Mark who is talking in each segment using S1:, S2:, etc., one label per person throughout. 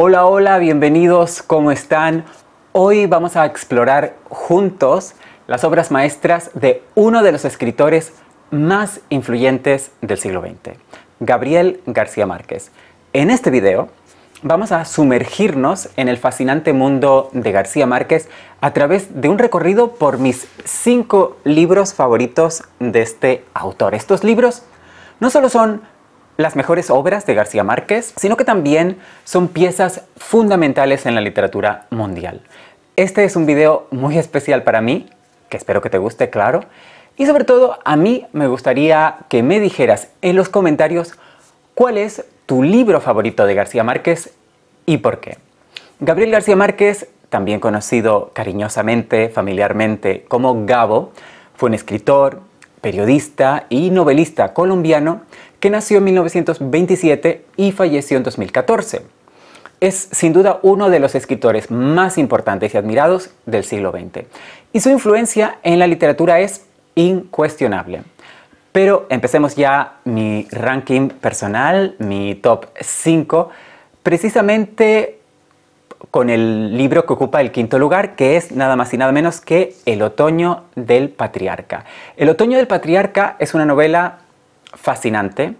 S1: Hola, hola, bienvenidos, ¿cómo están? Hoy vamos a explorar juntos las obras maestras de uno de los escritores más influyentes del siglo XX, Gabriel García Márquez. En este video vamos a sumergirnos en el fascinante mundo de García Márquez a través de un recorrido por mis cinco libros favoritos de este autor. Estos libros no solo son las mejores obras de García Márquez, sino que también son piezas fundamentales en la literatura mundial. Este es un video muy especial para mí, que espero que te guste, claro. Y sobre todo, a mí me gustaría que me dijeras en los comentarios cuál es tu libro favorito de García Márquez y por qué. Gabriel García Márquez, también conocido cariñosamente, familiarmente como Gabo, fue un escritor, periodista y novelista colombiano que nació en 1927 y falleció en 2014. Es sin duda uno de los escritores más importantes y admirados del siglo XX, y su influencia en la literatura es incuestionable. Pero empecemos ya mi ranking personal, mi top 5, precisamente con el libro que ocupa el quinto lugar, que es nada más y nada menos que El otoño del patriarca. El otoño del patriarca es una novela fascinante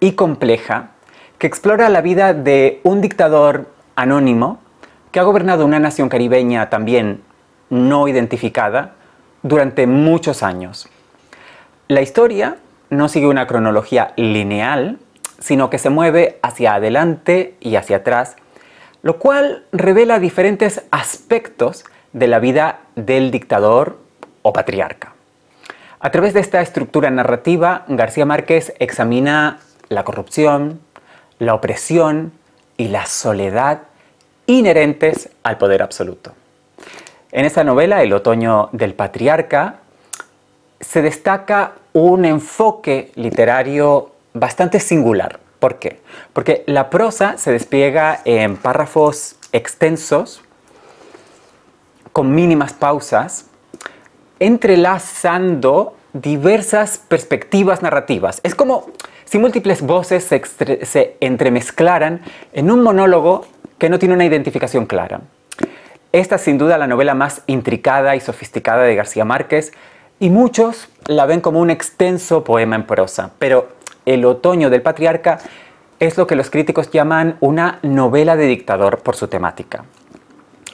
S1: y compleja que explora la vida de un dictador anónimo que ha gobernado una nación caribeña también no identificada durante muchos años. La historia no sigue una cronología lineal, sino que se mueve hacia adelante y hacia atrás lo cual revela diferentes aspectos de la vida del dictador o patriarca. A través de esta estructura narrativa, García Márquez examina la corrupción, la opresión y la soledad inherentes al poder absoluto. En esta novela, El otoño del patriarca, se destaca un enfoque literario bastante singular, ¿Por qué? Porque la prosa se despliega en párrafos extensos, con mínimas pausas, entrelazando diversas perspectivas narrativas. Es como si múltiples voces se, entremezclaran en un monólogo que no tiene una identificación clara. Esta es sin duda la novela más intricada y sofisticada de García Márquez y muchos la ven como un extenso poema en prosa, pero el otoño del patriarca es lo que los críticos llaman una novela de dictador por su temática.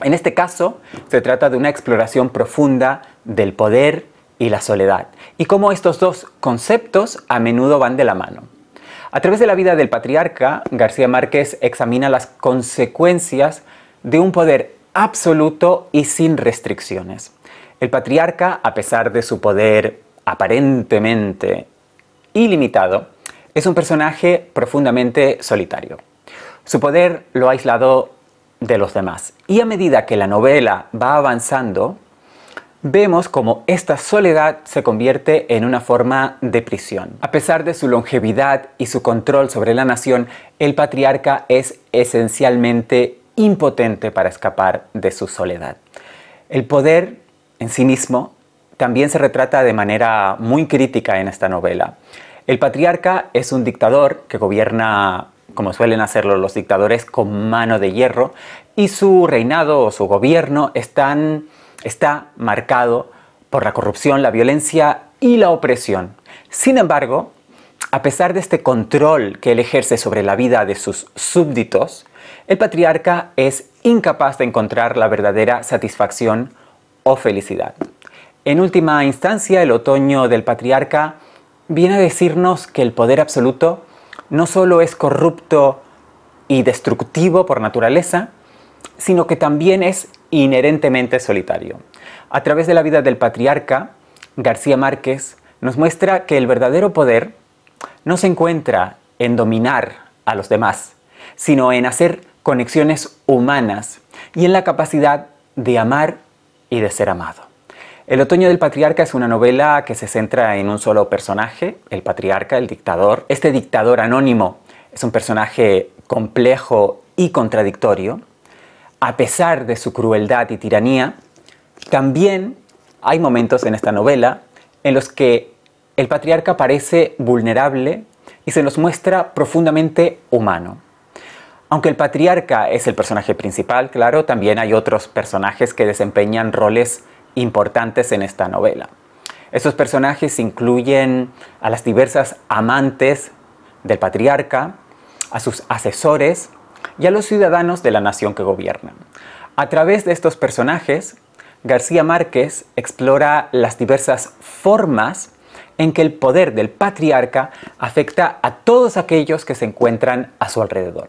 S1: En este caso, se trata de una exploración profunda del poder y la soledad, y cómo estos dos conceptos a menudo van de la mano. A través de la vida del patriarca, García Márquez examina las consecuencias de un poder absoluto y sin restricciones. El patriarca, a pesar de su poder aparentemente ilimitado, es un personaje profundamente solitario. Su poder lo ha aislado de los demás. Y a medida que la novela va avanzando, vemos como esta soledad se convierte en una forma de prisión. A pesar de su longevidad y su control sobre la nación, el patriarca es esencialmente impotente para escapar de su soledad. El poder en sí mismo también se retrata de manera muy crítica en esta novela. El patriarca es un dictador que gobierna como suelen hacerlo los dictadores, con mano de hierro, y su reinado o su gobierno están, está marcado por la corrupción, la violencia y la opresión. Sin embargo, a pesar de este control que él ejerce sobre la vida de sus súbditos, el patriarca es incapaz de encontrar la verdadera satisfacción o felicidad. En última instancia, el otoño del patriarca viene a decirnos que el poder absoluto no solo es corrupto y destructivo por naturaleza, sino que también es inherentemente solitario. A través de la vida del patriarca, García Márquez nos muestra que el verdadero poder no se encuentra en dominar a los demás, sino en hacer conexiones humanas y en la capacidad de amar y de ser amado. El otoño del patriarca es una novela que se centra en un solo personaje, el patriarca, el dictador. Este dictador anónimo es un personaje complejo y contradictorio. A pesar de su crueldad y tiranía, también hay momentos en esta novela en los que el patriarca parece vulnerable y se nos muestra profundamente humano. Aunque el patriarca es el personaje principal, claro, también hay otros personajes que desempeñan roles importantes en esta novela. Estos personajes incluyen a las diversas amantes del patriarca, a sus asesores y a los ciudadanos de la nación que gobiernan. A través de estos personajes, García Márquez explora las diversas formas en que el poder del patriarca afecta a todos aquellos que se encuentran a su alrededor.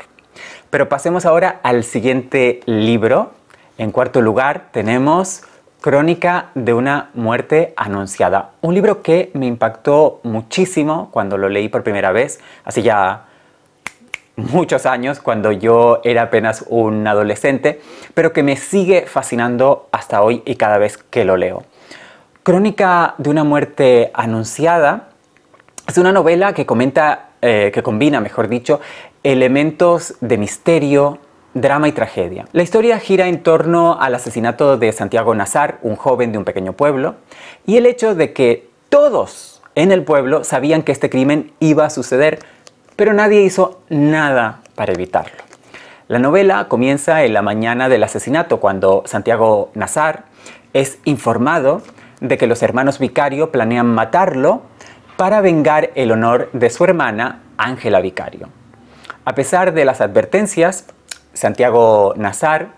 S1: Pero pasemos ahora al siguiente libro. En cuarto lugar tenemos Crónica de una muerte anunciada. Un libro que me impactó muchísimo cuando lo leí por primera vez, hace ya muchos años, cuando yo era apenas un adolescente, pero que me sigue fascinando hasta hoy y cada vez que lo leo. Crónica de una muerte anunciada es una novela que comenta, eh, que combina, mejor dicho, elementos de misterio, drama y tragedia. La historia gira en torno al asesinato de Santiago Nazar, un joven de un pequeño pueblo, y el hecho de que todos en el pueblo sabían que este crimen iba a suceder, pero nadie hizo nada para evitarlo. La novela comienza en la mañana del asesinato, cuando Santiago Nazar es informado de que los hermanos Vicario planean matarlo para vengar el honor de su hermana Ángela Vicario. A pesar de las advertencias, Santiago Nazar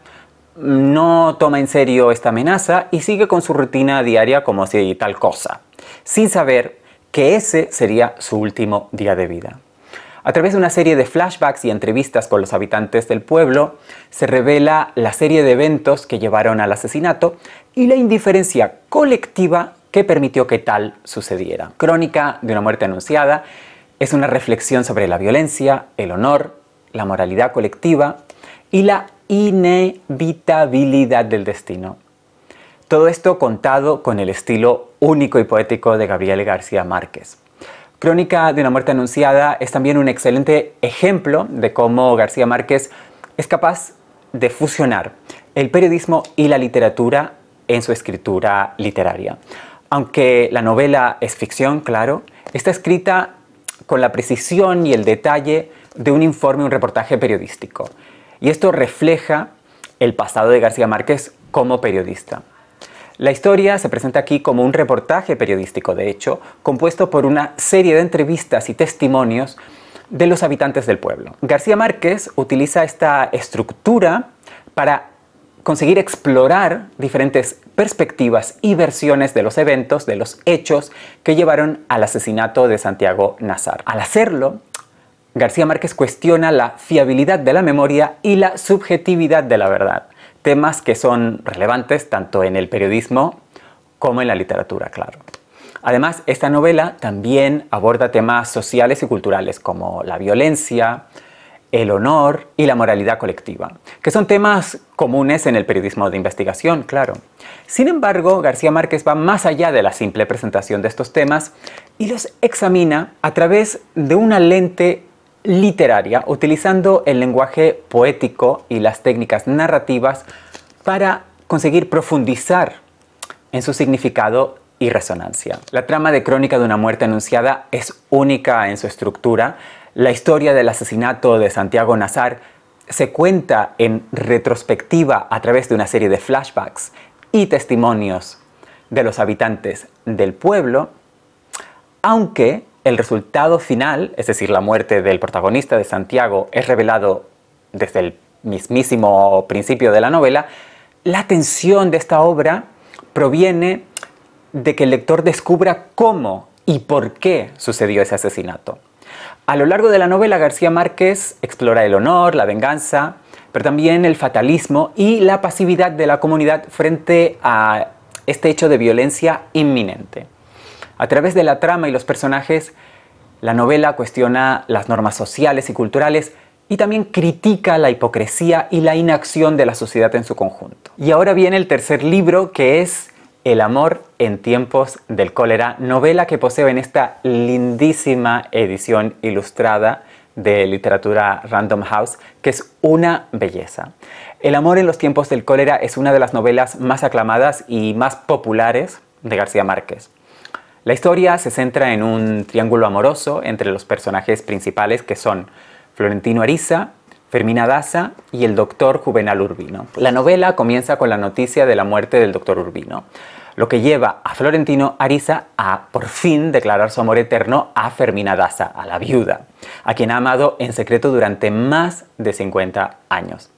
S1: no toma en serio esta amenaza y sigue con su rutina diaria como si tal cosa, sin saber que ese sería su último día de vida. A través de una serie de flashbacks y entrevistas con los habitantes del pueblo, se revela la serie de eventos que llevaron al asesinato y la indiferencia colectiva que permitió que tal sucediera. Crónica de una muerte anunciada es una reflexión sobre la violencia, el honor, la moralidad colectiva y la inevitabilidad del destino. Todo esto contado con el estilo único y poético de Gabriel García Márquez. Crónica de una muerte anunciada es también un excelente ejemplo de cómo García Márquez es capaz de fusionar el periodismo y la literatura en su escritura literaria. Aunque la novela es ficción, claro, está escrita con la precisión y el detalle de un informe, un reportaje periodístico. Y esto refleja el pasado de García Márquez como periodista. La historia se presenta aquí como un reportaje periodístico, de hecho, compuesto por una serie de entrevistas y testimonios de los habitantes del pueblo. García Márquez utiliza esta estructura para conseguir explorar diferentes perspectivas y versiones de los eventos, de los hechos que llevaron al asesinato de Santiago Nazar. Al hacerlo, García Márquez cuestiona la fiabilidad de la memoria y la subjetividad de la verdad, temas que son relevantes tanto en el periodismo como en la literatura, claro. Además, esta novela también aborda temas sociales y culturales como la violencia, el honor y la moralidad colectiva, que son temas comunes en el periodismo de investigación, claro. Sin embargo, García Márquez va más allá de la simple presentación de estos temas y los examina a través de una lente literaria utilizando el lenguaje poético y las técnicas narrativas para conseguir profundizar en su significado y resonancia. La trama de Crónica de una muerte anunciada es única en su estructura. La historia del asesinato de Santiago Nazar se cuenta en retrospectiva a través de una serie de flashbacks y testimonios de los habitantes del pueblo, aunque el resultado final, es decir, la muerte del protagonista de Santiago, es revelado desde el mismísimo principio de la novela. La tensión de esta obra proviene de que el lector descubra cómo y por qué sucedió ese asesinato. A lo largo de la novela, García Márquez explora el honor, la venganza, pero también el fatalismo y la pasividad de la comunidad frente a este hecho de violencia inminente. A través de la trama y los personajes, la novela cuestiona las normas sociales y culturales y también critica la hipocresía y la inacción de la sociedad en su conjunto. Y ahora viene el tercer libro que es El amor en tiempos del cólera, novela que posee en esta lindísima edición ilustrada de literatura Random House, que es una belleza. El amor en los tiempos del cólera es una de las novelas más aclamadas y más populares de García Márquez. La historia se centra en un triángulo amoroso entre los personajes principales que son Florentino Ariza, Fermina Daza y el doctor Juvenal Urbino. La novela comienza con la noticia de la muerte del doctor Urbino, lo que lleva a Florentino Ariza a por fin declarar su amor eterno a Fermina Daza, a la viuda, a quien ha amado en secreto durante más de 50 años.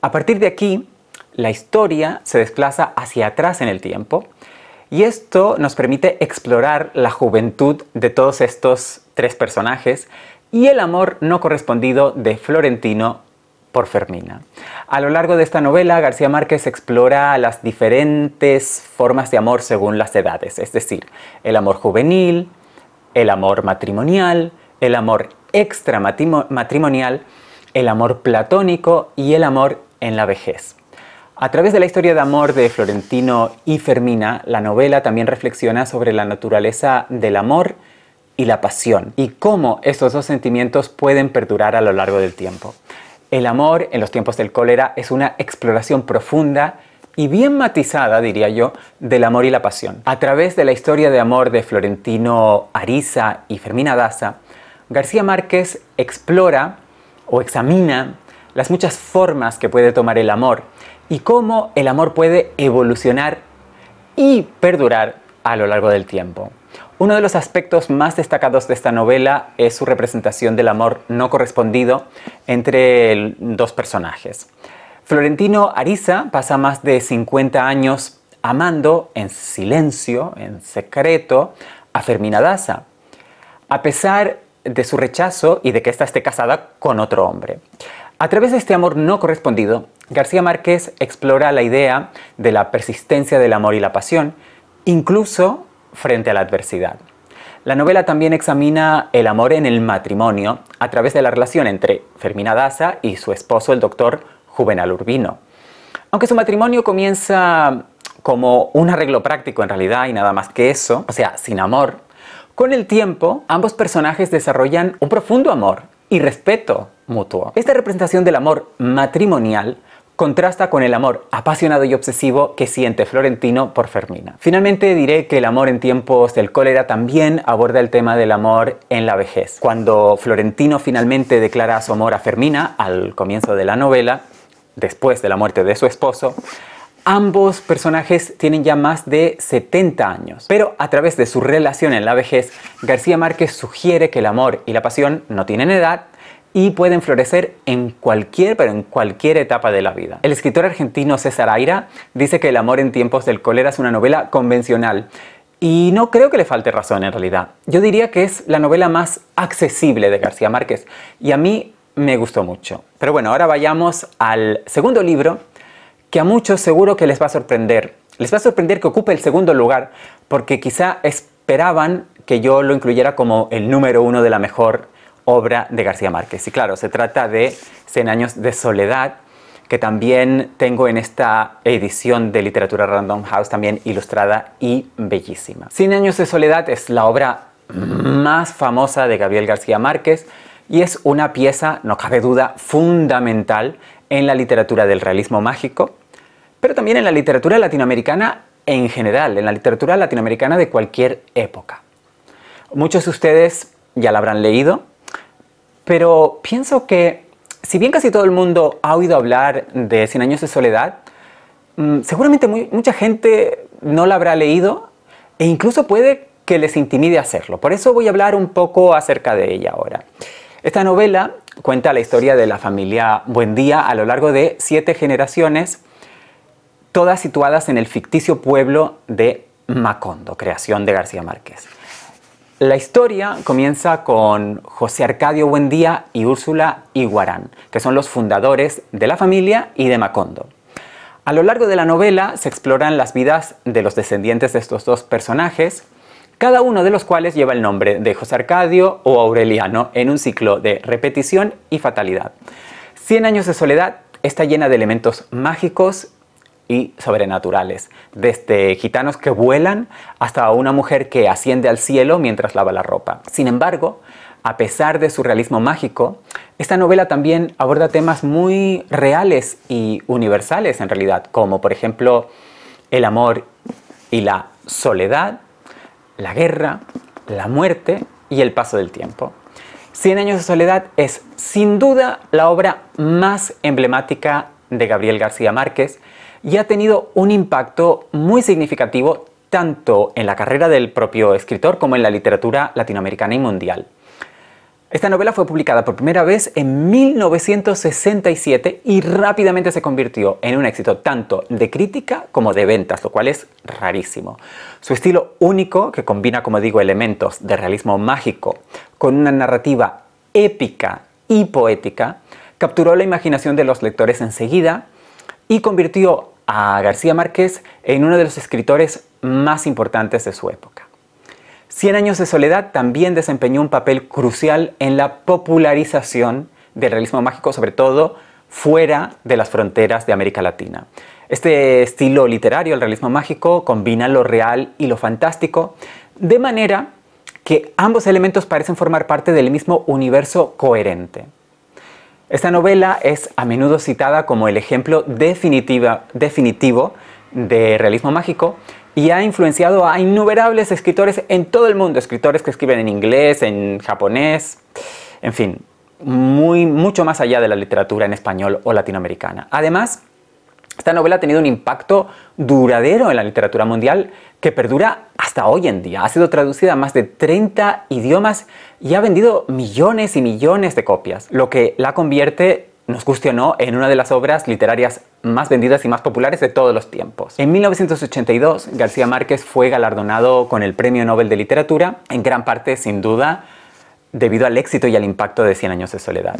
S1: A partir de aquí, la historia se desplaza hacia atrás en el tiempo, y esto nos permite explorar la juventud de todos estos tres personajes y el amor no correspondido de Florentino por Fermina. A lo largo de esta novela, García Márquez explora las diferentes formas de amor según las edades, es decir, el amor juvenil, el amor matrimonial, el amor extramatrimonial, el amor platónico y el amor en la vejez. A través de la historia de amor de Florentino y Fermina, la novela también reflexiona sobre la naturaleza del amor y la pasión y cómo estos dos sentimientos pueden perdurar a lo largo del tiempo. El amor en los tiempos del cólera es una exploración profunda y bien matizada, diría yo, del amor y la pasión. A través de la historia de amor de Florentino Ariza y Fermina Daza, García Márquez explora o examina las muchas formas que puede tomar el amor y cómo el amor puede evolucionar y perdurar a lo largo del tiempo. Uno de los aspectos más destacados de esta novela es su representación del amor no correspondido entre dos personajes. Florentino Ariza pasa más de 50 años amando en silencio, en secreto, a Fermina Daza, a pesar de su rechazo y de que ésta esté casada con otro hombre. A través de este amor no correspondido, García Márquez explora la idea de la persistencia del amor y la pasión, incluso frente a la adversidad. La novela también examina el amor en el matrimonio a través de la relación entre Fermina Daza y su esposo, el doctor Juvenal Urbino. Aunque su matrimonio comienza como un arreglo práctico en realidad y nada más que eso, o sea, sin amor, con el tiempo ambos personajes desarrollan un profundo amor y respeto Mutuo. Esta representación del amor matrimonial contrasta con el amor apasionado y obsesivo que siente Florentino por Fermina. Finalmente diré que el amor en tiempos del cólera también aborda el tema del amor en la vejez. Cuando Florentino finalmente declara su amor a Fermina al comienzo de la novela, después de la muerte de su esposo, ambos personajes tienen ya más de 70 años. Pero a través de su relación en la vejez, García Márquez sugiere que el amor y la pasión no tienen edad, y pueden florecer en cualquier, pero en cualquier etapa de la vida. El escritor argentino César Aira dice que El amor en tiempos del cólera es una novela convencional y no creo que le falte razón en realidad. Yo diría que es la novela más accesible de García Márquez y a mí me gustó mucho. Pero bueno, ahora vayamos al segundo libro que a muchos seguro que les va a sorprender. Les va a sorprender que ocupe el segundo lugar porque quizá esperaban que yo lo incluyera como el número uno de la mejor obra de García Márquez. Y claro, se trata de Cien años de soledad, que también tengo en esta edición de literatura Random House, también ilustrada y bellísima. Cien años de soledad es la obra más famosa de Gabriel García Márquez y es una pieza, no cabe duda, fundamental en la literatura del realismo mágico, pero también en la literatura latinoamericana en general, en la literatura latinoamericana de cualquier época. Muchos de ustedes ya la habrán leído, pero pienso que si bien casi todo el mundo ha oído hablar de Cien años de soledad, mm, seguramente mucha gente no la habrá leído e incluso puede que les intimide hacerlo. Por eso voy a hablar un poco acerca de ella ahora. Esta novela cuenta la historia de la familia Buendía a lo largo de siete generaciones, todas situadas en el ficticio pueblo de Macondo, creación de García Márquez. La historia comienza con José Arcadio Buendía y Úrsula Iguarán, que son los fundadores de la familia y de Macondo. A lo largo de la novela se exploran las vidas de los descendientes de estos dos personajes, cada uno de los cuales lleva el nombre de José Arcadio o Aureliano en un ciclo de repetición y fatalidad. Cien años de soledad está llena de elementos mágicos y sobrenaturales, desde gitanos que vuelan hasta una mujer que asciende al cielo mientras lava la ropa. Sin embargo, a pesar de su realismo mágico, esta novela también aborda temas muy reales y universales en realidad, como por ejemplo el amor y la soledad, la guerra, la muerte y el paso del tiempo. Cien años de soledad es sin duda la obra más emblemática de Gabriel García Márquez, y ha tenido un impacto muy significativo tanto en la carrera del propio escritor como en la literatura latinoamericana y mundial. Esta novela fue publicada por primera vez en 1967 y rápidamente se convirtió en un éxito tanto de crítica como de ventas, lo cual es rarísimo. Su estilo único, que combina, como digo, elementos de realismo mágico con una narrativa épica y poética, capturó la imaginación de los lectores enseguida y convirtió a García Márquez en uno de los escritores más importantes de su época. Cien años de soledad también desempeñó un papel crucial en la popularización del realismo mágico, sobre todo fuera de las fronteras de América Latina. Este estilo literario, el realismo mágico, combina lo real y lo fantástico, de manera que ambos elementos parecen formar parte del mismo universo coherente. Esta novela es a menudo citada como el ejemplo definitiva, definitivo de realismo mágico y ha influenciado a innumerables escritores en todo el mundo, escritores que escriben en inglés, en japonés, en fin, muy, mucho más allá de la literatura en español o latinoamericana. Además, esta novela ha tenido un impacto duradero en la literatura mundial que perdura hasta hoy en día. Ha sido traducida a más de 30 idiomas y ha vendido millones y millones de copias, lo que la convierte nos guste en una de las obras literarias más vendidas y más populares de todos los tiempos. En 1982, García Márquez fue galardonado con el Premio Nobel de Literatura, en gran parte, sin duda, debido al éxito y al impacto de Cien años de soledad.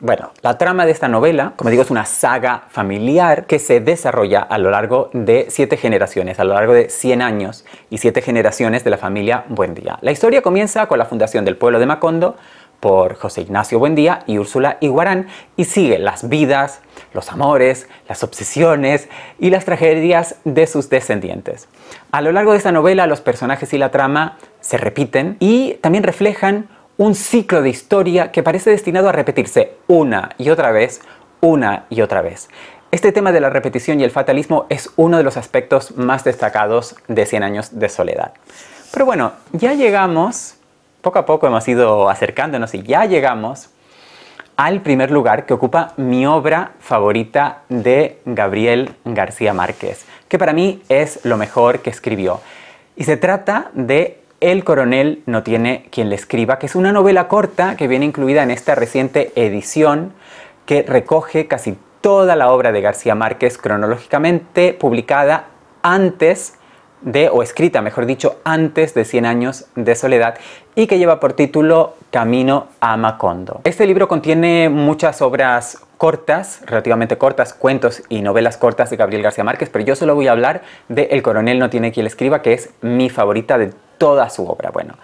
S1: Bueno, la trama de esta novela, como digo, es una saga familiar que se desarrolla a lo largo de siete generaciones, a lo largo de 100 años y siete generaciones de la familia Buendía. La historia comienza con la fundación del pueblo de Macondo por José Ignacio Buendía y Úrsula Iguarán y sigue las vidas, los amores, las obsesiones y las tragedias de sus descendientes. A lo largo de esta novela los personajes y la trama se repiten y también reflejan un ciclo de historia que parece destinado a repetirse una y otra vez, una y otra vez. Este tema de la repetición y el fatalismo es uno de los aspectos más destacados de 100 años de soledad. Pero bueno, ya llegamos, poco a poco hemos ido acercándonos y ya llegamos al primer lugar que ocupa mi obra favorita de Gabriel García Márquez, que para mí es lo mejor que escribió. Y se trata de el coronel no tiene quien le escriba, que es una novela corta que viene incluida en esta reciente edición que recoge casi toda la obra de García Márquez cronológicamente publicada antes de, o escrita mejor dicho, antes de 100 años de soledad y que lleva por título Camino a Macondo. Este libro contiene muchas obras cortas, relativamente cortas, cuentos y novelas cortas de Gabriel García Márquez, pero yo solo voy a hablar de El coronel no tiene quien le escriba, que es mi favorita de toda su obra. Bueno,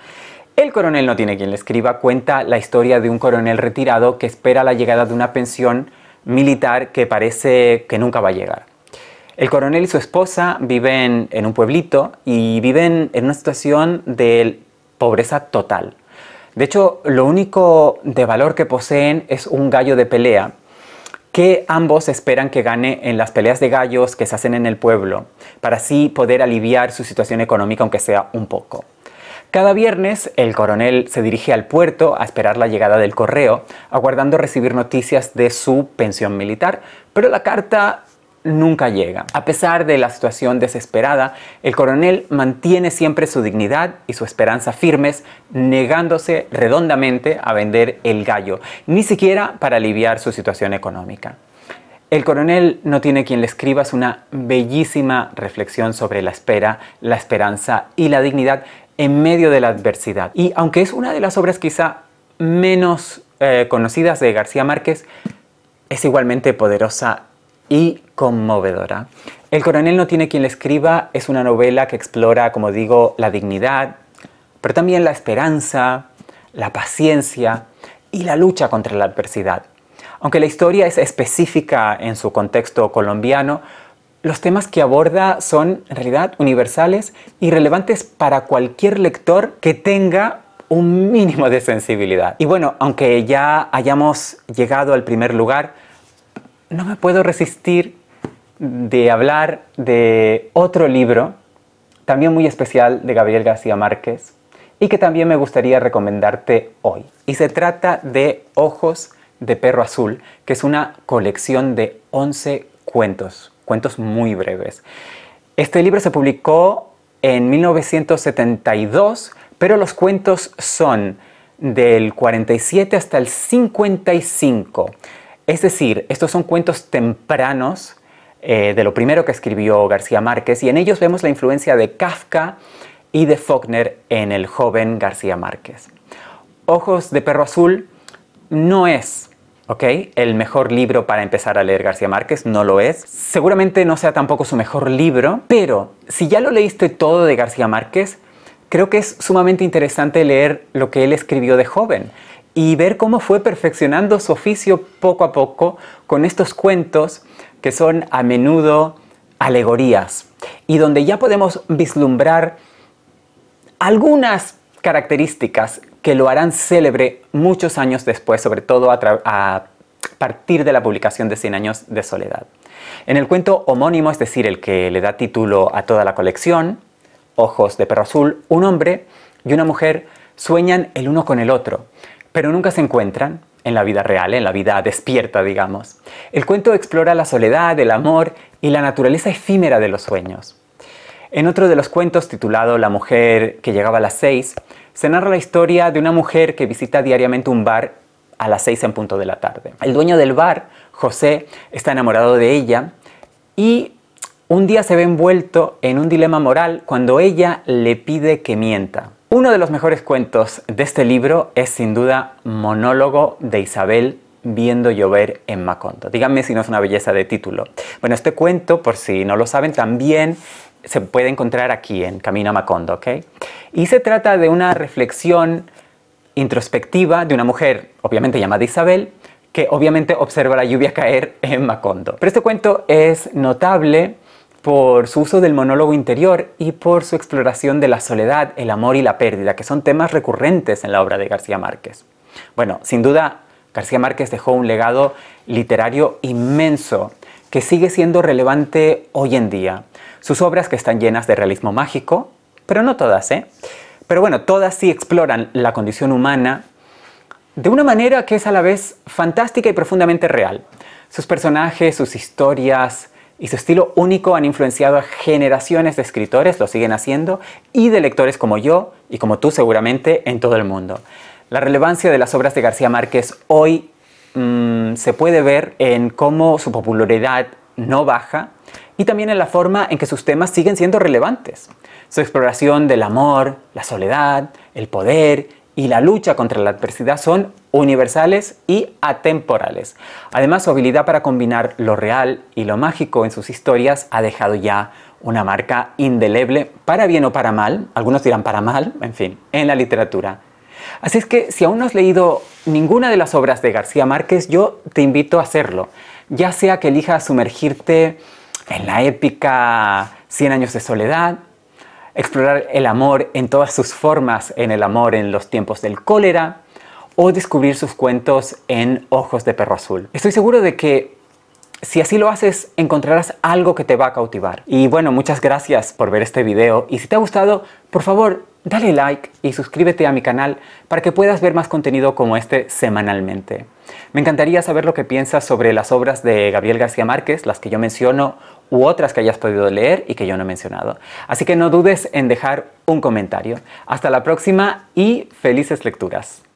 S1: el coronel no tiene quien le escriba cuenta la historia de un coronel retirado que espera la llegada de una pensión militar que parece que nunca va a llegar. El coronel y su esposa viven en un pueblito y viven en una situación de pobreza total. De hecho, lo único de valor que poseen es un gallo de pelea que ambos esperan que gane en las peleas de gallos que se hacen en el pueblo, para así poder aliviar su situación económica aunque sea un poco. Cada viernes el coronel se dirige al puerto a esperar la llegada del correo, aguardando recibir noticias de su pensión militar, pero la carta nunca llega. A pesar de la situación desesperada, el coronel mantiene siempre su dignidad y su esperanza firmes, negándose redondamente a vender el gallo, ni siquiera para aliviar su situación económica. El coronel no tiene quien le escriba una bellísima reflexión sobre la espera, la esperanza y la dignidad en medio de la adversidad. Y aunque es una de las obras quizá menos eh, conocidas de García Márquez, es igualmente poderosa y conmovedora. El coronel no tiene quien le escriba es una novela que explora, como digo, la dignidad, pero también la esperanza, la paciencia y la lucha contra la adversidad. Aunque la historia es específica en su contexto colombiano, los temas que aborda son en realidad universales y relevantes para cualquier lector que tenga un mínimo de sensibilidad. Y bueno, aunque ya hayamos llegado al primer lugar, no me puedo resistir de hablar de otro libro, también muy especial, de Gabriel García Márquez, y que también me gustaría recomendarte hoy. Y se trata de Ojos de Perro Azul, que es una colección de 11 cuentos, cuentos muy breves. Este libro se publicó en 1972, pero los cuentos son del 47 hasta el 55. Es decir, estos son cuentos tempranos eh, de lo primero que escribió García Márquez y en ellos vemos la influencia de Kafka y de Faulkner en el joven García Márquez. Ojos de Perro Azul no es ¿ok? El mejor libro para empezar a leer García Márquez no lo es. Seguramente no sea tampoco su mejor libro, pero si ya lo leíste todo de García Márquez, creo que es sumamente interesante leer lo que él escribió de joven y ver cómo fue perfeccionando su oficio poco a poco con estos cuentos que son a menudo alegorías y donde ya podemos vislumbrar algunas características que lo harán célebre muchos años después, sobre todo a, partir de la publicación de Cien años de soledad. En el cuento homónimo, es decir, el que le da título a toda la colección, Ojos de Perro Azul, un hombre y una mujer sueñan el uno con el otro, pero nunca se encuentran en la vida real, en la vida despierta, digamos. El cuento explora la soledad, el amor y la naturaleza efímera de los sueños. En otro de los cuentos, titulado La mujer que llegaba a las seis, se narra la historia de una mujer que visita diariamente un bar a las seis en punto de la tarde. El dueño del bar, José, está enamorado de ella y un día se ve envuelto en un dilema moral cuando ella le pide que mienta. Uno de los mejores cuentos de este libro es sin duda Monólogo de Isabel viendo llover en Macondo. Díganme si no es una belleza de título. Bueno, este cuento, por si no lo saben, también se puede encontrar aquí en Camino a Macondo, Y se trata de una reflexión introspectiva de una mujer, obviamente llamada Isabel, que obviamente observa la lluvia caer en Macondo. Pero este cuento es notable por su uso del monólogo interior y por su exploración de la soledad, el amor y la pérdida, que son temas recurrentes en la obra de García Márquez. Bueno, sin duda, García Márquez dejó un legado literario inmenso que sigue siendo relevante hoy en día. Sus obras que están llenas de realismo mágico, pero no todas, ¿eh? Pero bueno, todas sí exploran la condición humana de una manera que es a la vez fantástica y profundamente real. Sus personajes, sus historias, y su estilo único han influenciado a generaciones de escritores, lo siguen haciendo, y de lectores como yo y como tú seguramente en todo el mundo. La relevancia de las obras de García Márquez hoy mm, se puede ver en cómo su popularidad no baja y también en la forma en que sus temas siguen siendo relevantes. Su exploración del amor, la soledad, el poder y la lucha contra la adversidad son universales y atemporales. Además, su habilidad para combinar lo real y lo mágico en sus historias ha dejado ya una marca indeleble, para bien o para mal, algunos dirán para mal, en fin, en la literatura. Así es que si aún no has leído ninguna de las obras de García Márquez, yo te invito a hacerlo, ya sea que elijas sumergirte en la épica Cien años de soledad, explorar el amor en todas sus formas, en el amor en los tiempos del cólera, o descubrir sus cuentos en Ojos de Perro Azul. Estoy seguro de que si así lo haces, encontrarás algo que te va a cautivar. Y bueno, muchas gracias por ver este video y si te ha gustado, por favor, dale like y suscríbete a mi canal para que puedas ver más contenido como este semanalmente. Me encantaría saber lo que piensas sobre las obras de Gabriel García Márquez, las que yo menciono, u otras que hayas podido leer y que yo no he mencionado. Así que no dudes en dejar un comentario. Hasta la próxima y felices lecturas.